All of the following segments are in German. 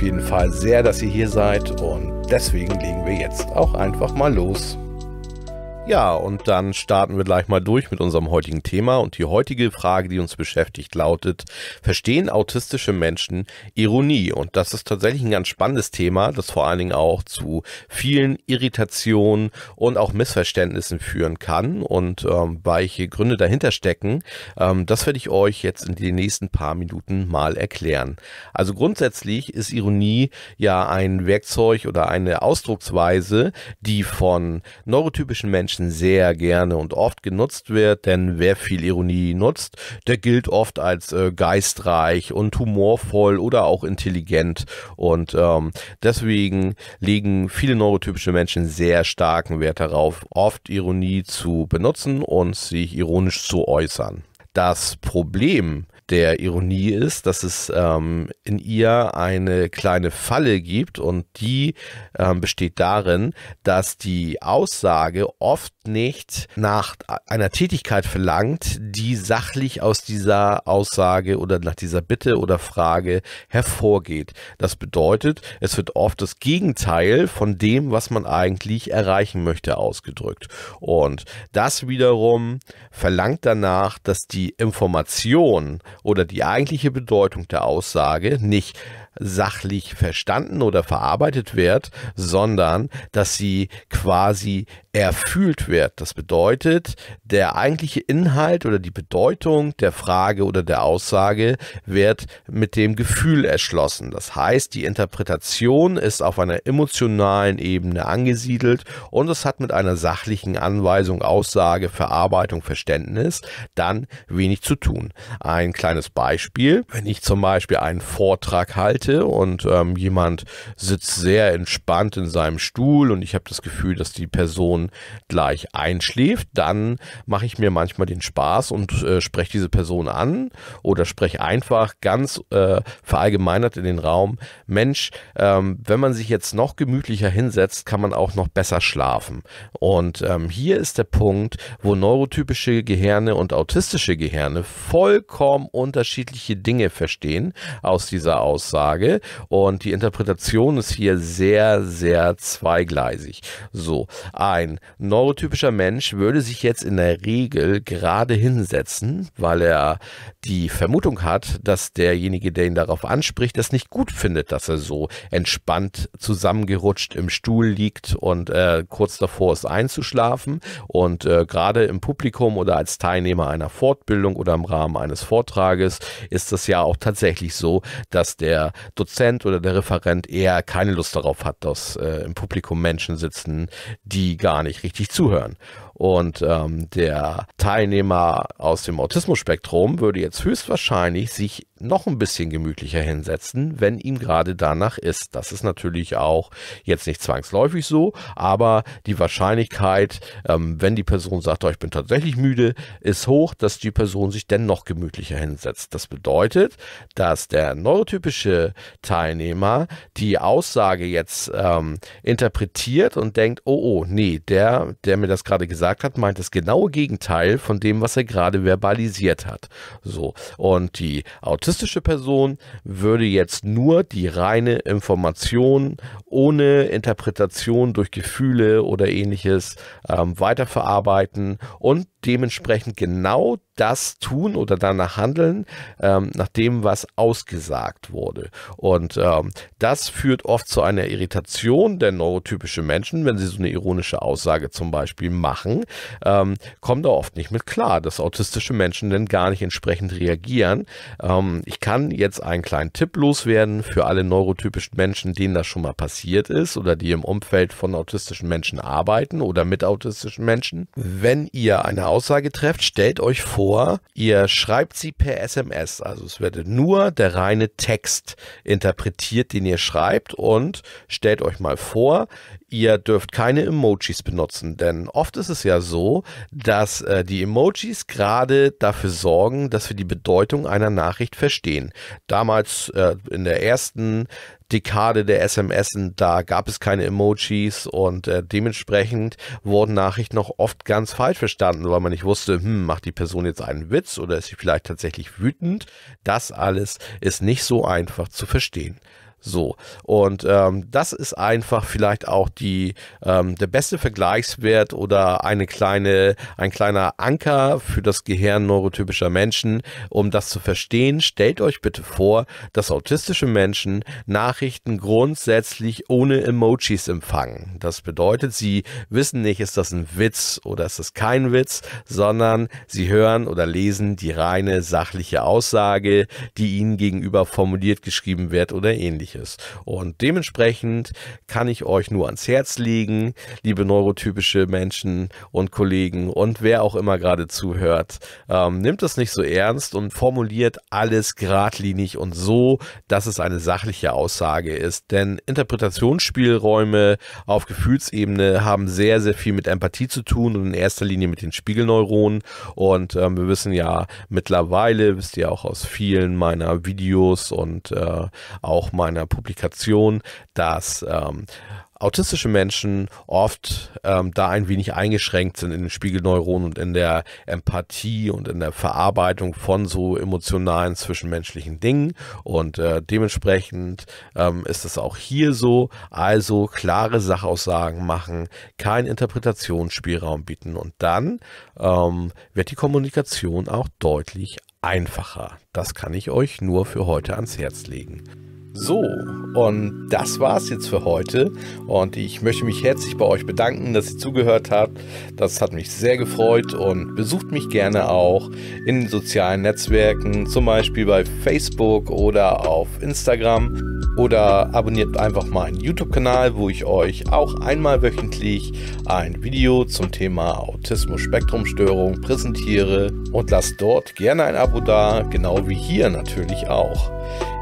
jeden Fall sehr, dass ihr hier seid und deswegen legen wir jetzt auch einfach mal los. Ja, und dann starten wir gleich mal durch mit unserem heutigen Thema. Und die heutige Frage, die uns beschäftigt, lautet, verstehen autistische Menschen Ironie? Und das ist tatsächlich ein ganz spannendes Thema, das vor allen Dingen auch zu vielen Irritationen und auch Missverständnissen führen kann. Und ähm, welche Gründe dahinter stecken, ähm, das werde ich euch jetzt in den nächsten paar Minuten mal erklären. Also grundsätzlich ist Ironie ja ein Werkzeug oder eine Ausdrucksweise, die von neurotypischen Menschen Menschen sehr gerne und oft genutzt wird, denn wer viel Ironie nutzt, der gilt oft als äh, geistreich und humorvoll oder auch intelligent. Und ähm, deswegen legen viele neurotypische Menschen sehr starken Wert darauf, oft Ironie zu benutzen und sich ironisch zu äußern. Das Problem ist, der Ironie ist, dass es ähm, in ihr eine kleine Falle gibt und die ähm, besteht darin, dass die Aussage oft nicht nach einer Tätigkeit verlangt, die sachlich aus dieser Aussage oder nach dieser Bitte oder Frage hervorgeht. Das bedeutet, es wird oft das Gegenteil von dem, was man eigentlich erreichen möchte, ausgedrückt. Und das wiederum verlangt danach, dass die Information oder die eigentliche Bedeutung der Aussage nicht sachlich verstanden oder verarbeitet wird, sondern dass sie quasi erfüllt wird. Das bedeutet, der eigentliche Inhalt oder die Bedeutung der Frage oder der Aussage wird mit dem Gefühl erschlossen. Das heißt, die Interpretation ist auf einer emotionalen Ebene angesiedelt und es hat mit einer sachlichen Anweisung, Aussage, Verarbeitung, Verständnis dann wenig zu tun. Ein kleiner kleines Beispiel. Wenn ich zum Beispiel einen Vortrag halte und ähm, jemand sitzt sehr entspannt in seinem Stuhl und ich habe das Gefühl, dass die Person gleich einschläft, dann mache ich mir manchmal den Spaß und äh, spreche diese Person an oder spreche einfach ganz äh, verallgemeinert in den Raum, Mensch, ähm, wenn man sich jetzt noch gemütlicher hinsetzt, kann man auch noch besser schlafen. Und ähm, hier ist der Punkt, wo neurotypische Gehirne und autistische Gehirne vollkommen unterschiedliche Dinge verstehen aus dieser Aussage und die Interpretation ist hier sehr, sehr zweigleisig. So, ein neurotypischer Mensch würde sich jetzt in der Regel gerade hinsetzen, weil er die Vermutung hat, dass derjenige, der ihn darauf anspricht, das nicht gut findet, dass er so entspannt zusammengerutscht im Stuhl liegt und äh, kurz davor ist einzuschlafen und äh, gerade im Publikum oder als Teilnehmer einer Fortbildung oder im Rahmen eines Vortrags Tages ist es ja auch tatsächlich so, dass der Dozent oder der Referent eher keine Lust darauf hat, dass äh, im Publikum Menschen sitzen, die gar nicht richtig zuhören. Und ähm, der Teilnehmer aus dem Autismus-Spektrum würde jetzt höchstwahrscheinlich sich noch ein bisschen gemütlicher hinsetzen, wenn ihm gerade danach ist. Das ist natürlich auch jetzt nicht zwangsläufig so, aber die Wahrscheinlichkeit, ähm, wenn die Person sagt, oh, ich bin tatsächlich müde, ist hoch, dass die Person sich denn noch gemütlicher hinsetzt. Das bedeutet, dass der neurotypische Teilnehmer die Aussage jetzt ähm, interpretiert und denkt, oh, oh, nee, der, der mir das gerade gesagt hat, meint das genaue Gegenteil von dem, was er gerade verbalisiert hat. So. Und die Autorität statistische Person würde jetzt nur die reine Information ohne Interpretation durch Gefühle oder ähnliches ähm, weiterverarbeiten und dementsprechend genau das tun oder danach handeln, ähm, nach dem, was ausgesagt wurde. Und ähm, das führt oft zu einer Irritation der neurotypischen Menschen, wenn sie so eine ironische Aussage zum Beispiel machen, ähm, kommen da oft nicht mit klar, dass autistische Menschen dann gar nicht entsprechend reagieren. Ähm, ich kann jetzt einen kleinen Tipp loswerden für alle neurotypischen Menschen, denen das schon mal passiert ist oder die im Umfeld von autistischen Menschen arbeiten oder mit autistischen Menschen. Wenn ihr eine Aussage trefft, stellt euch vor, ihr schreibt sie per SMS. Also es wird nur der reine Text interpretiert, den ihr schreibt. Und stellt euch mal vor, ihr dürft keine Emojis benutzen. Denn oft ist es ja so, dass äh, die Emojis gerade dafür sorgen, dass wir die Bedeutung einer Nachricht verstehen. Damals äh, in der ersten Dekade der SMS, da gab es keine Emojis und äh, dementsprechend wurden Nachrichten noch oft ganz falsch verstanden, weil man nicht wusste, hm, macht die Person jetzt einen Witz oder ist sie vielleicht tatsächlich wütend? Das alles ist nicht so einfach zu verstehen. So. Und ähm, das ist einfach vielleicht auch die, ähm, der beste Vergleichswert oder eine kleine, ein kleiner Anker für das Gehirn neurotypischer Menschen. Um das zu verstehen, stellt euch bitte vor, dass autistische Menschen Nachrichten grundsätzlich ohne Emojis empfangen. Das bedeutet, sie wissen nicht, ist das ein Witz oder ist das kein Witz, sondern sie hören oder lesen die reine sachliche Aussage, die ihnen gegenüber formuliert geschrieben wird oder ähnliches ähnliches. Und dementsprechend kann ich euch nur ans Herz legen, liebe neurotypische Menschen und Kollegen und wer auch immer gerade zuhört, ähm, nimmt das nicht so ernst und formuliert alles geradlinig und so, dass es eine sachliche Aussage ist. Denn Interpretationsspielräume auf Gefühlsebene haben sehr, sehr viel mit Empathie zu tun und in erster Linie mit den Spiegelneuronen. Und ähm, wir wissen ja mittlerweile, wisst ihr auch aus vielen meiner Videos und äh, auch meiner einer Publikation, dass ähm, autistische Menschen oft ähm, da ein wenig eingeschränkt sind in den Spiegelneuronen und in der Empathie und in der Verarbeitung von so emotionalen zwischenmenschlichen Dingen. Und äh, dementsprechend ähm, ist es auch hier so. Also klare Sachaussagen machen, keinen Interpretationsspielraum bieten und dann ähm, wird die Kommunikation auch deutlich einfacher. Das kann ich euch nur für heute ans Herz legen. So, und das war's jetzt für heute. Und ich möchte mich herzlich bei euch bedanken, dass ihr zugehört habt. Das hat mich sehr gefreut und besucht mich gerne auch in den sozialen Netzwerken, zum Beispiel bei Facebook oder auf Instagram. Oder abonniert einfach meinen YouTube-Kanal, wo ich euch auch einmal wöchentlich ein Video zum Thema Autismus-Spektrumstörung präsentiere und lasst dort gerne ein Abo da, genau wie hier natürlich auch.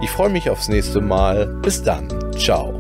Ich freue mich aufs nächste Mal. Bis dann. Ciao.